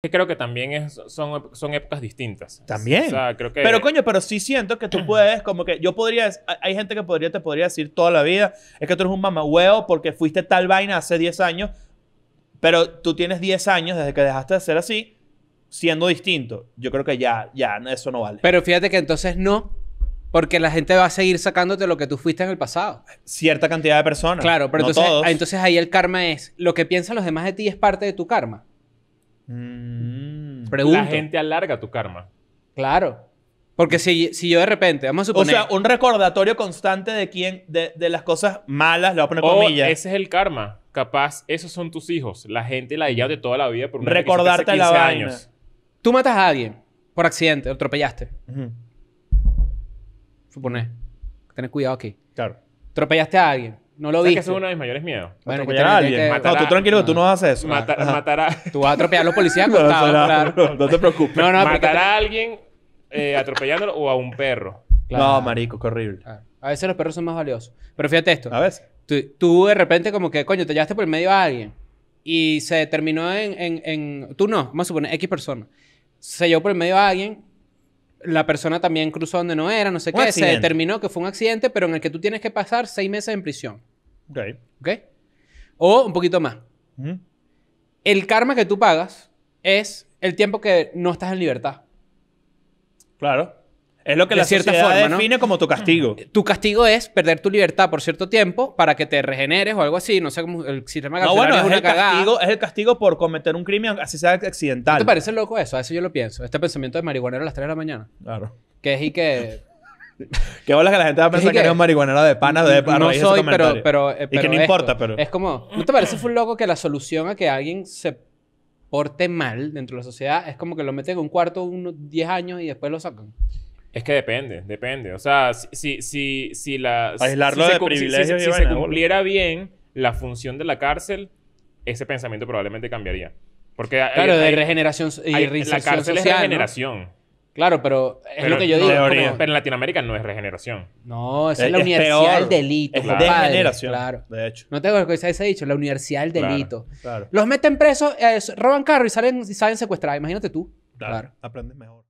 que creo que también es, son, son épocas distintas. También. O creo que... Pero coño, pero sí siento que tú puedes, como que yo podría, hay gente que podría, te podría decir toda la vida, es que tú eres un mamahuevo porque fuiste tal vaina hace 10 años, pero tú tienes 10 años desde que dejaste de ser así, siendo distinto. Yo creo que ya, ya, eso no vale. Pero fíjate que entonces no, porque la gente va a seguir sacándote lo que tú fuiste en el pasado. Cierta cantidad de personas. Claro, pero entonces ahí el karma es, lo que piensan los demás de ti es parte de tu karma. Mm. La gente alarga tu karma. Claro. Porque si, si yo de repente, vamos a suponer... O sea, un recordatorio constante de quién, de, las cosas malas, lo voy a poner ese es el karma. Capaz, esos son tus hijos. La gente la de toda la vida por Recordarte 15 años. Tú matas a alguien por accidente, lo atropellaste. Uh cuidado aquí. Claro. Atropellaste a alguien. No lo vi. que es uno de mis mayores miedos. Bueno, atropellar a alguien. No, tú tranquilo, tú no haces eso. Matar, a... Tú vas a atropellar a los policías no, No, te preocupes. No, no, matar a alguien eh, atropellándolo o a un perro. No, marico, qué horrible. Ah, a veces los perros son más valiosos. Pero fíjate esto. A veces. Tú, de repente como que, coño, te llevaste por el medio a alguien. Y se terminó en, en, en... Tú no, vamos a suponer, X persona. Se llevó por el medio a alguien la persona también cruzó donde no era, no sé qué. Se determinó que fue un accidente, pero en el que tú tienes que pasar seis meses en prisión. Ok. O un poquito más. El karma que tú pagas es el tiempo que no estás en libertad. Claro. Es lo que la cierta forma, define como tu castigo. Tu castigo es perder tu libertad por cierto tiempo para que te regeneres o algo así. No sé cómo el sistema no, bueno, es, una cagada. Castigo, es el castigo por cometer un crimen, así sea accidental. te parece loco eso? A eso yo lo pienso. Este pensamiento de marihuanero a las 3 de la mañana. Claro. Que es y que Qué bolas que la gente va a pensar que, eres un marihuanero de pana de pana. No soy, pero, Y que no importa, pero. Es como. ¿No te parece un loco que la solución a que alguien se porte mal dentro de la sociedad es como que lo meten en un cuarto unos 10 años y después lo sacan? Es que depende, depende. O sea, si, si, si la. Aislarlo de cumpliera bien la función de la cárcel, ese pensamiento probablemente cambiaría. Porque claro, de regeneración y hay, la cárcel es regeneración. Claro, pero es lo que yo digo. Pero en Latinoamérica no es regeneración. No, es, la Universidad del Delito. Es Claro. De hecho. No tengo que se ha dicho, la Universidad del Delito. Los meten presos, eh, roban carro y salen, salen secuestrados. Imagínate tú. claro. Aprendes mejor.